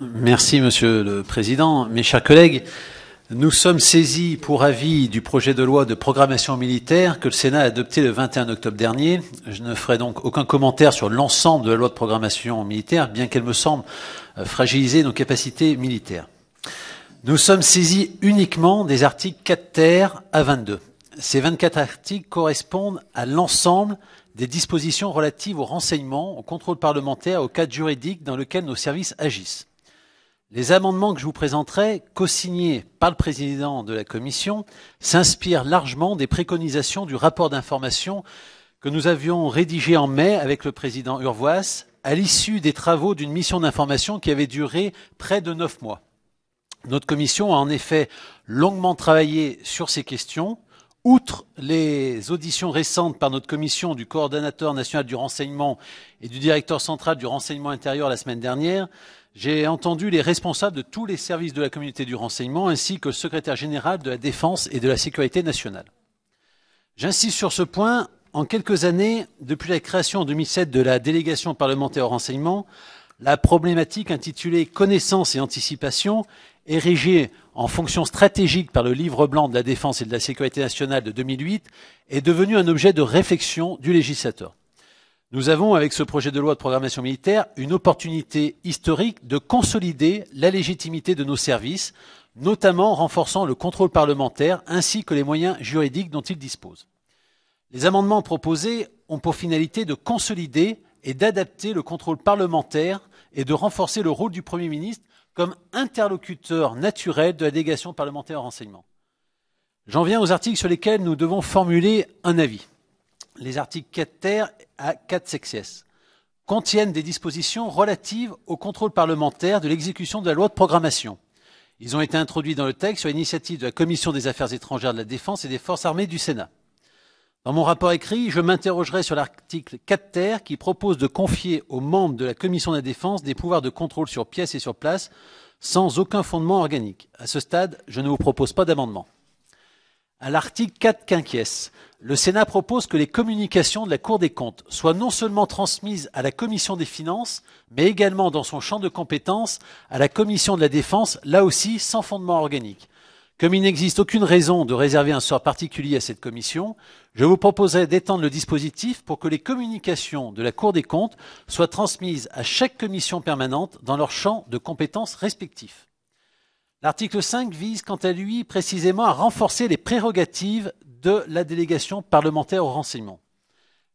Merci, Monsieur le Président. Mes chers collègues, nous sommes saisis pour avis du projet de loi de programmation militaire que le Sénat a adopté le 21 octobre dernier. Je ne ferai donc aucun commentaire sur l'ensemble de la loi de programmation militaire, bien qu'elle me semble euh, fragiliser nos capacités militaires. Nous sommes saisis uniquement des articles 4 terres à 22. Ces 24 articles correspondent à l'ensemble des dispositions relatives au renseignement, au contrôle parlementaire, au cadre juridique dans lequel nos services agissent. Les amendements que je vous présenterai, co-signés par le président de la Commission, s'inspirent largement des préconisations du rapport d'information que nous avions rédigé en mai avec le président Urvoas, à l'issue des travaux d'une mission d'information qui avait duré près de neuf mois. Notre commission a en effet longuement travaillé sur ces questions, Outre les auditions récentes par notre commission du coordonnateur national du renseignement et du directeur central du renseignement intérieur la semaine dernière, j'ai entendu les responsables de tous les services de la communauté du renseignement ainsi que le secrétaire général de la défense et de la sécurité nationale. J'insiste sur ce point. En quelques années, depuis la création en 2007 de la délégation parlementaire au renseignement, la problématique intitulée connaissance et anticipation érigé en fonction stratégique par le livre blanc de la défense et de la sécurité nationale de 2008, est devenu un objet de réflexion du législateur. Nous avons, avec ce projet de loi de programmation militaire, une opportunité historique de consolider la légitimité de nos services, notamment en renforçant le contrôle parlementaire ainsi que les moyens juridiques dont ils disposent. Les amendements proposés ont pour finalité de consolider et d'adapter le contrôle parlementaire et de renforcer le rôle du Premier ministre comme interlocuteur naturel de la délégation parlementaire en renseignement. J'en viens aux articles sur lesquels nous devons formuler un avis. Les articles 4 à 4 sexies contiennent des dispositions relatives au contrôle parlementaire de l'exécution de la loi de programmation. Ils ont été introduits dans le texte sur l'initiative de la Commission des affaires étrangères de la Défense et des forces armées du Sénat. Dans mon rapport écrit, je m'interrogerai sur l'article 4 ter qui propose de confier aux membres de la commission de la défense des pouvoirs de contrôle sur pièces et sur place sans aucun fondement organique. À ce stade, je ne vous propose pas d'amendement. À l'article 4 quinquies, le Sénat propose que les communications de la Cour des comptes soient non seulement transmises à la Commission des finances, mais également dans son champ de compétences à la Commission de la défense, là aussi sans fondement organique. Comme il n'existe aucune raison de réserver un sort particulier à cette commission, je vous proposerai d'étendre le dispositif pour que les communications de la Cour des comptes soient transmises à chaque commission permanente dans leur champ de compétences respectif. L'article 5 vise quant à lui précisément à renforcer les prérogatives de la délégation parlementaire au renseignement.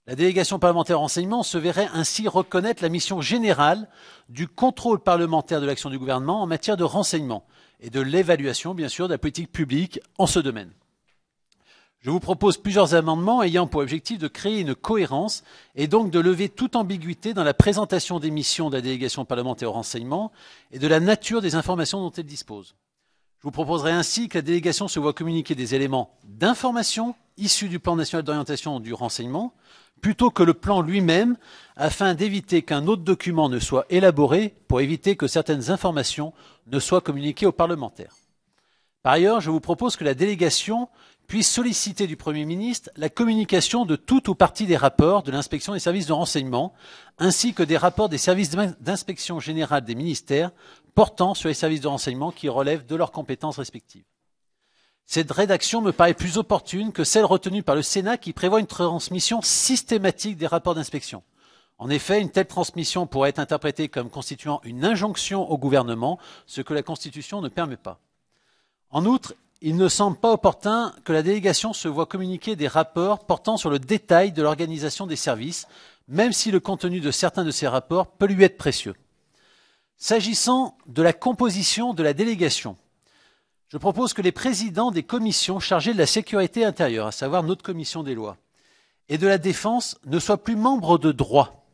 La délégation parlementaire au renseignement se verrait ainsi reconnaître la mission générale du contrôle parlementaire de l'action du gouvernement en matière de renseignement, et de l'évaluation, bien sûr, de la politique publique en ce domaine. Je vous propose plusieurs amendements ayant pour objectif de créer une cohérence et donc de lever toute ambiguïté dans la présentation des missions de la délégation parlementaire au renseignement et de la nature des informations dont elle dispose. Je vous proposerai ainsi que la délégation se voit communiquer des éléments d'information issus du plan national d'orientation du renseignement, plutôt que le plan lui-même, afin d'éviter qu'un autre document ne soit élaboré pour éviter que certaines informations ne soient communiquées aux parlementaires. Par ailleurs, je vous propose que la délégation puis solliciter du Premier ministre la communication de tout ou partie des rapports de l'inspection des services de renseignement, ainsi que des rapports des services d'inspection générale des ministères portant sur les services de renseignement qui relèvent de leurs compétences respectives. Cette rédaction me paraît plus opportune que celle retenue par le Sénat qui prévoit une transmission systématique des rapports d'inspection. En effet, une telle transmission pourrait être interprétée comme constituant une injonction au gouvernement, ce que la Constitution ne permet pas. En outre, il ne semble pas opportun que la délégation se voit communiquer des rapports portant sur le détail de l'organisation des services, même si le contenu de certains de ces rapports peut lui être précieux. S'agissant de la composition de la délégation, je propose que les présidents des commissions chargées de la sécurité intérieure, à savoir notre commission des lois, et de la défense ne soient plus membres de droit.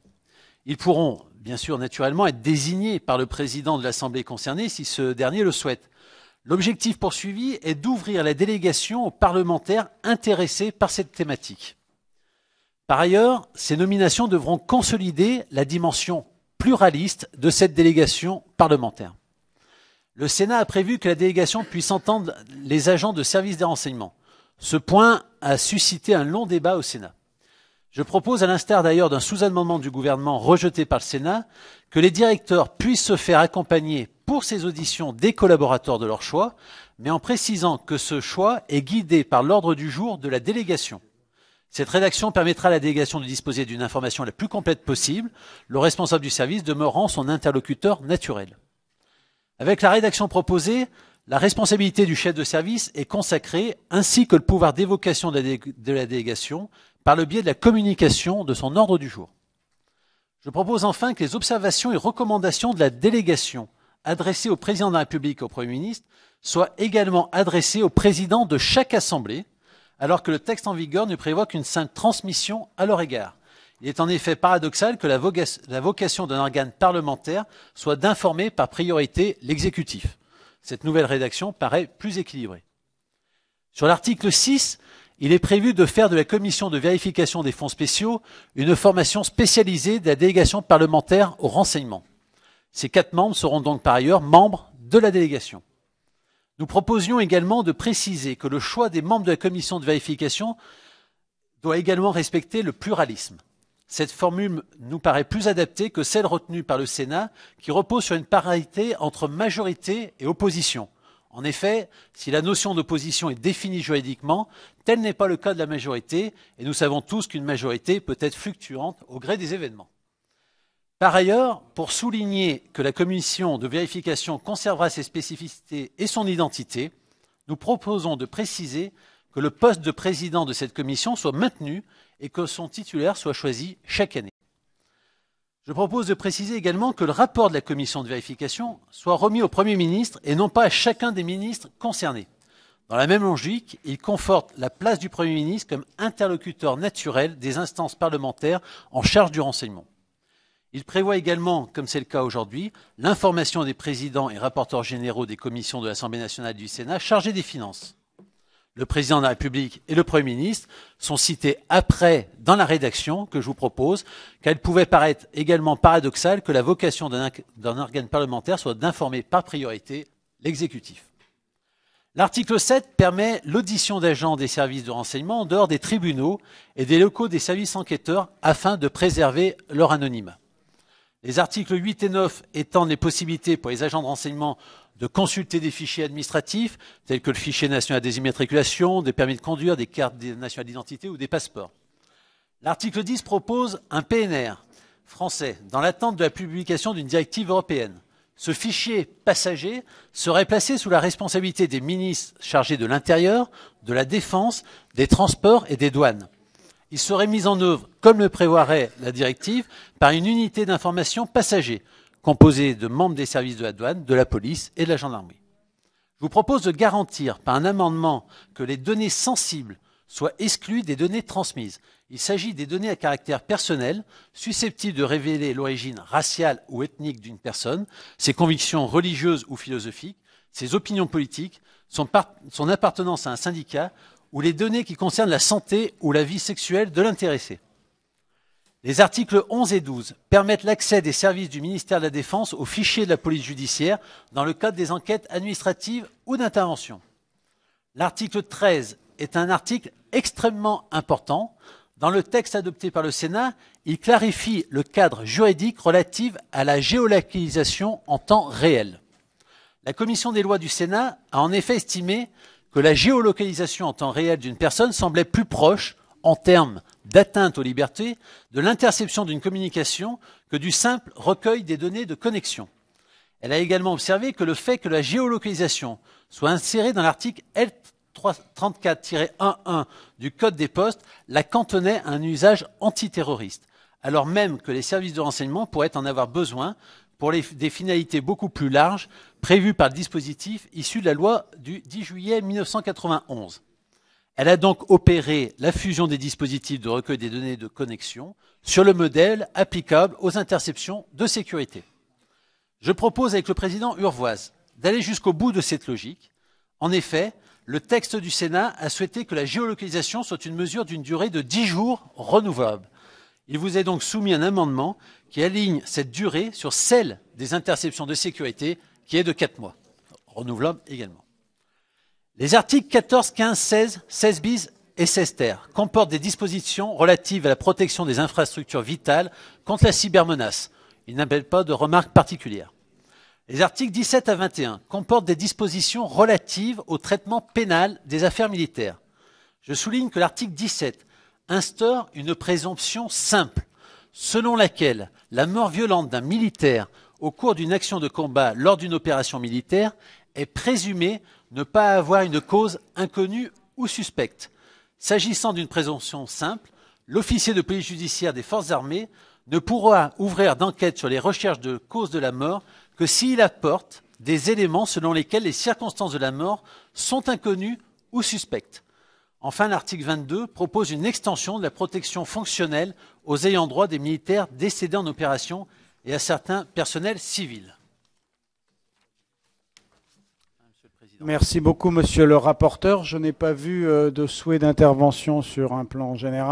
Ils pourront, bien sûr, naturellement, être désignés par le président de l'Assemblée concernée si ce dernier le souhaite. L'objectif poursuivi est d'ouvrir la délégation aux parlementaires intéressés par cette thématique. Par ailleurs, ces nominations devront consolider la dimension pluraliste de cette délégation parlementaire. Le Sénat a prévu que la délégation puisse entendre les agents de services des renseignements. Ce point a suscité un long débat au Sénat. Je propose, à l'instar d'ailleurs d'un sous-amendement du gouvernement rejeté par le Sénat, que les directeurs puissent se faire accompagner pour ces auditions des collaborateurs de leur choix, mais en précisant que ce choix est guidé par l'ordre du jour de la délégation. Cette rédaction permettra à la délégation de disposer d'une information la plus complète possible, le responsable du service demeurant son interlocuteur naturel. Avec la rédaction proposée, la responsabilité du chef de service est consacrée, ainsi que le pouvoir d'évocation de, la délégation, par le biais de la communication de son ordre du jour. Je propose enfin que les observations et recommandations de la délégation adressée au président de la République, au Premier ministre, soit également adressée au président de chaque assemblée, alors que le texte en vigueur ne prévoit qu'une simple transmission à leur égard. Il est en effet paradoxal que la, vocation d'un organe parlementaire soit d'informer par priorité l'exécutif. Cette nouvelle rédaction paraît plus équilibrée. Sur l'article 6, il est prévu de faire de la commission de vérification des fonds spéciaux une formation spécialisée de la délégation parlementaire au renseignement. Ces quatre membres seront donc par ailleurs membres de la délégation. Nous proposions également de préciser que le choix des membres de la commission de vérification doit également respecter le pluralisme. Cette formule nous paraît plus adaptée que celle retenue par le Sénat, qui repose sur une parité entre majorité et opposition. En effet, si la notion d'opposition est définie juridiquement, tel n'est pas le cas de la majorité, et nous savons tous qu'une majorité peut être fluctuante au gré des événements. Par ailleurs, pour souligner que la commission de vérification conservera ses spécificités et son identité, nous proposons de préciser que le poste de président de cette commission soit maintenu et que son titulaire soit choisi chaque année. Je propose de préciser également que le rapport de la commission de vérification soit remis au Premier ministre et non pas à chacun des ministres concernés. Dans la même logique, il conforte la place du Premier ministre comme interlocuteur naturel des instances parlementaires en charge du renseignement. Il prévoit également, comme c'est le cas aujourd'hui, l'information des présidents et rapporteurs généraux des commissions de l'Assemblée nationale du Sénat chargés des finances. Le président de la République et le Premier ministre sont cités après dans la rédaction que je vous propose, car il pouvait paraître également paradoxal que la vocation d'un organe parlementaire soit d'informer par priorité l'exécutif. L'article 7 permet l'audition d'agents des services de renseignement en dehors des tribunaux et des locaux des services enquêteurs afin de préserver leur anonymat. Les articles 8 et 9 étendent les possibilités pour les agents de renseignement de consulter des fichiers administratifs, tels que le fichier national des immatriculations, des permis de conduire, des cartes nationales d'identité ou des passeports. L'article 10 propose un PNR français dans l'attente de la publication d'une directive européenne. Ce fichier passager serait placé sous la responsabilité des ministres chargés de l'Intérieur, de la Défense, des Transports et des Douanes il serait mis en œuvre, comme le prévoirait la directive, par une unité d'information passager, composée de membres des services de la douane, de la police et de la gendarmerie. Je vous propose de garantir par un amendement que les données sensibles soient exclues des données transmises. Il s'agit des données à caractère personnel, susceptibles de révéler l'origine raciale ou ethnique d'une personne, ses convictions religieuses ou philosophiques, ses opinions politiques, son, son appartenance à un syndicat ou les données qui concernent la santé ou la vie sexuelle de l'intéressé. Les articles 11 et 12 permettent l'accès des services du ministère de la Défense aux fichiers de la police judiciaire dans le cadre des enquêtes administratives ou d'intervention. L'article 13 est un article extrêmement important. Dans le texte adopté par le Sénat, il clarifie le cadre juridique relatif à la géolocalisation en temps réel. La commission des lois du Sénat a en effet estimé que la géolocalisation en temps réel d'une personne semblait plus proche, en termes d'atteinte aux libertés, de l'interception d'une communication que du simple recueil des données de connexion. Elle a également observé que le fait que la géolocalisation soit insérée dans l'article L 34-11 du Code des postes la cantonnait à un usage antiterroriste, alors même que les services de renseignement pourraient en avoir besoin pour des finalités beaucoup plus larges prévues par le dispositif issu de la loi du 10 juillet 1991. Elle a donc opéré la fusion des dispositifs de recueil des données de connexion sur le modèle applicable aux interceptions de sécurité. Je propose avec le président Urvoise d'aller jusqu'au bout de cette logique. En effet, le texte du Sénat a souhaité que la géolocalisation soit une mesure d'une durée de 10 jours renouvelable. Il vous est donc soumis un amendement qui aligne cette durée sur celle des interceptions de sécurité qui est de 4 mois, renouvelable également. Les articles 14, 15, 16, 16 bis et 16 terres comportent des dispositions relatives à la protection des infrastructures vitales contre la cybermenace. Ils n'appellent pas de remarques particulières. Les articles 17 à 21 comportent des dispositions relatives au traitement pénal des affaires militaires. Je souligne que l'article 17 instaure une présomption simple selon laquelle la mort violente d'un militaire au cours d'une action de combat lors d'une opération militaire est présumée ne pas avoir une cause inconnue ou suspecte. S'agissant d'une présomption simple, l'officier de police judiciaire des forces armées ne pourra ouvrir d'enquête sur les recherches de cause de la mort que s'il apporte des éléments selon lesquels les circonstances de la mort sont inconnues ou suspectes. Enfin, l'article 22 propose une extension de la protection fonctionnelle aux ayants droit des militaires décédés en opération et à certains personnels civils. Merci beaucoup, monsieur le rapporteur. Je n'ai pas vu euh, de souhait d'intervention sur un plan général.